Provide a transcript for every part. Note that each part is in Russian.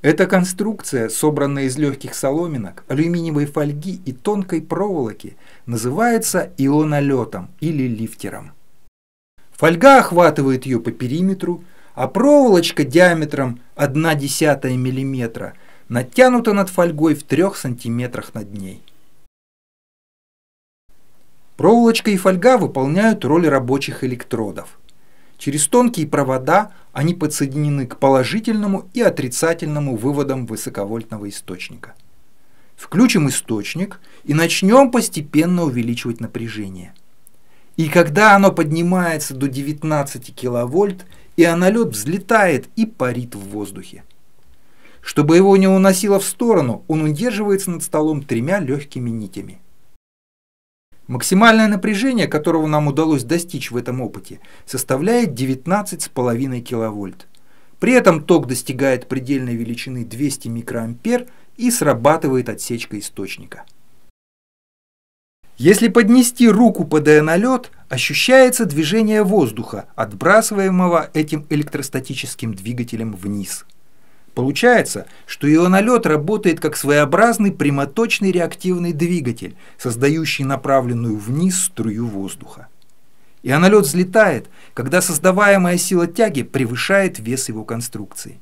Эта конструкция, собранная из легких соломинок, алюминиевой фольги и тонкой проволоки, называется илонолетом или лифтером. Фольга охватывает ее по периметру, а проволочка диаметром 1,1 мм натянута над фольгой в 3 см над ней. Проволочка и фольга выполняют роль рабочих электродов. Через тонкие провода они подсоединены к положительному и отрицательному выводам высоковольтного источника. Включим источник и начнем постепенно увеличивать напряжение. И когда оно поднимается до 19 киловольт, ионолет взлетает и парит в воздухе. Чтобы его не уносило в сторону, он удерживается над столом тремя легкими нитями – Максимальное напряжение, которого нам удалось достичь в этом опыте, составляет 19,5 киловольт. При этом ток достигает предельной величины 200 микроампер и срабатывает отсечка источника. Если поднести руку под на ощущается движение воздуха, отбрасываемого этим электростатическим двигателем вниз. Получается, что ионолет работает как своеобразный прямоточный реактивный двигатель, создающий направленную вниз струю воздуха. Ионолет взлетает, когда создаваемая сила тяги превышает вес его конструкции.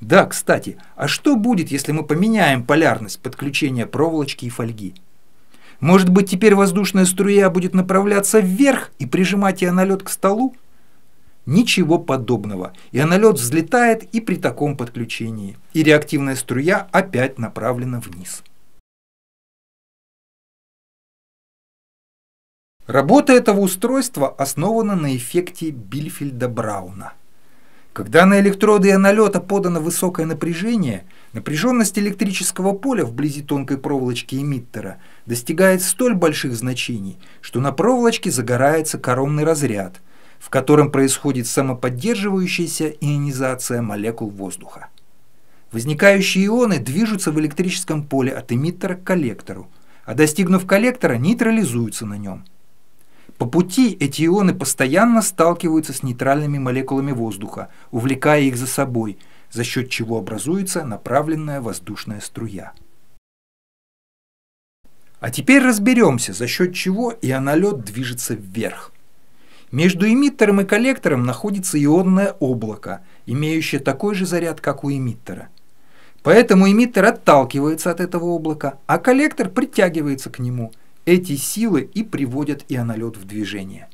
Да, кстати, а что будет, если мы поменяем полярность подключения проволочки и фольги? Может быть, теперь воздушная струя будет направляться вверх и прижимать ионолет к столу? Ничего подобного. Ионолет взлетает и при таком подключении. И реактивная струя опять направлена вниз. Работа этого устройства основана на эффекте Бильфельда-Брауна. Когда на электроды ионолета подано высокое напряжение, напряженность электрического поля вблизи тонкой проволочки эмиттера достигает столь больших значений, что на проволочке загорается коронный разряд – в котором происходит самоподдерживающаяся ионизация молекул воздуха. Возникающие ионы движутся в электрическом поле от эмиттера к коллектору, а достигнув коллектора, нейтрализуются на нем. По пути эти ионы постоянно сталкиваются с нейтральными молекулами воздуха, увлекая их за собой, за счет чего образуется направленная воздушная струя. А теперь разберемся, за счет чего ионолет движется вверх – между эмиттером и коллектором находится ионное облако, имеющее такой же заряд, как у эмиттера. Поэтому эмиттер отталкивается от этого облака, а коллектор притягивается к нему. Эти силы и приводят ионолет в движение.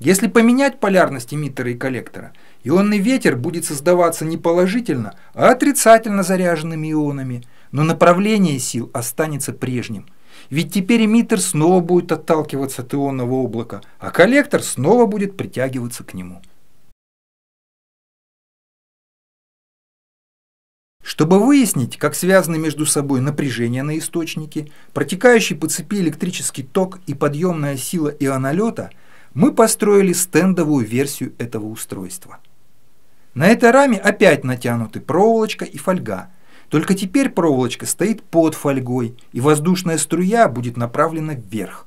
Если поменять полярность эмиттера и коллектора, ионный ветер будет создаваться не положительно, а отрицательно заряженными ионами, но направление сил останется прежним – ведь теперь эмиттер снова будет отталкиваться от ионного облака, а коллектор снова будет притягиваться к нему. Чтобы выяснить, как связаны между собой напряжение на источнике, протекающий по цепи электрический ток и подъемная сила ионолета, мы построили стендовую версию этого устройства. На этой раме опять натянуты проволочка и фольга – только теперь проволочка стоит под фольгой, и воздушная струя будет направлена вверх.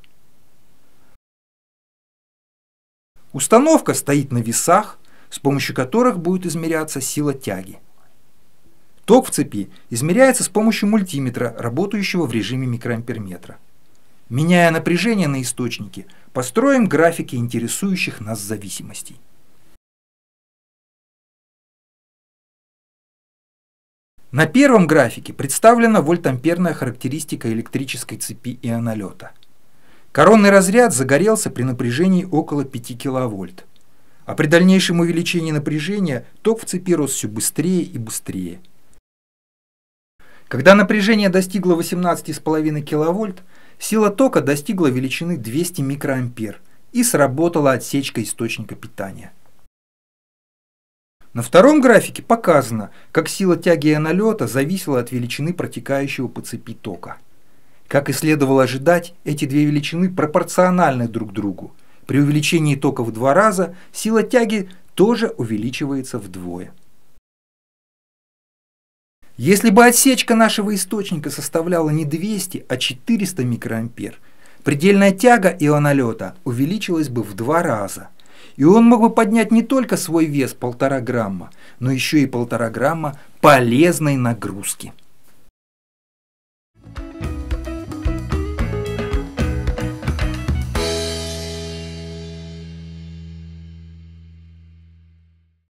Установка стоит на весах, с помощью которых будет измеряться сила тяги. Ток в цепи измеряется с помощью мультиметра, работающего в режиме микроамперметра. Меняя напряжение на источнике, построим графики интересующих нас зависимостей. На первом графике представлена вольтамперная характеристика электрической цепи ионолета. Коронный разряд загорелся при напряжении около 5 киловольт. А при дальнейшем увеличении напряжения ток в цепи рос все быстрее и быстрее. Когда напряжение достигло 18,5 киловольт, сила тока достигла величины 200 микроампер и сработала отсечка источника питания. На втором графике показано, как сила тяги и налета зависела от величины протекающего по цепи тока. Как и следовало ожидать, эти две величины пропорциональны друг другу. При увеличении тока в два раза сила тяги тоже увеличивается вдвое. Если бы отсечка нашего источника составляла не 200, а 400 микроампер, предельная тяга ионолета увеличилась бы в два раза – и он мог бы поднять не только свой вес полтора грамма, но еще и полтора грамма полезной нагрузки.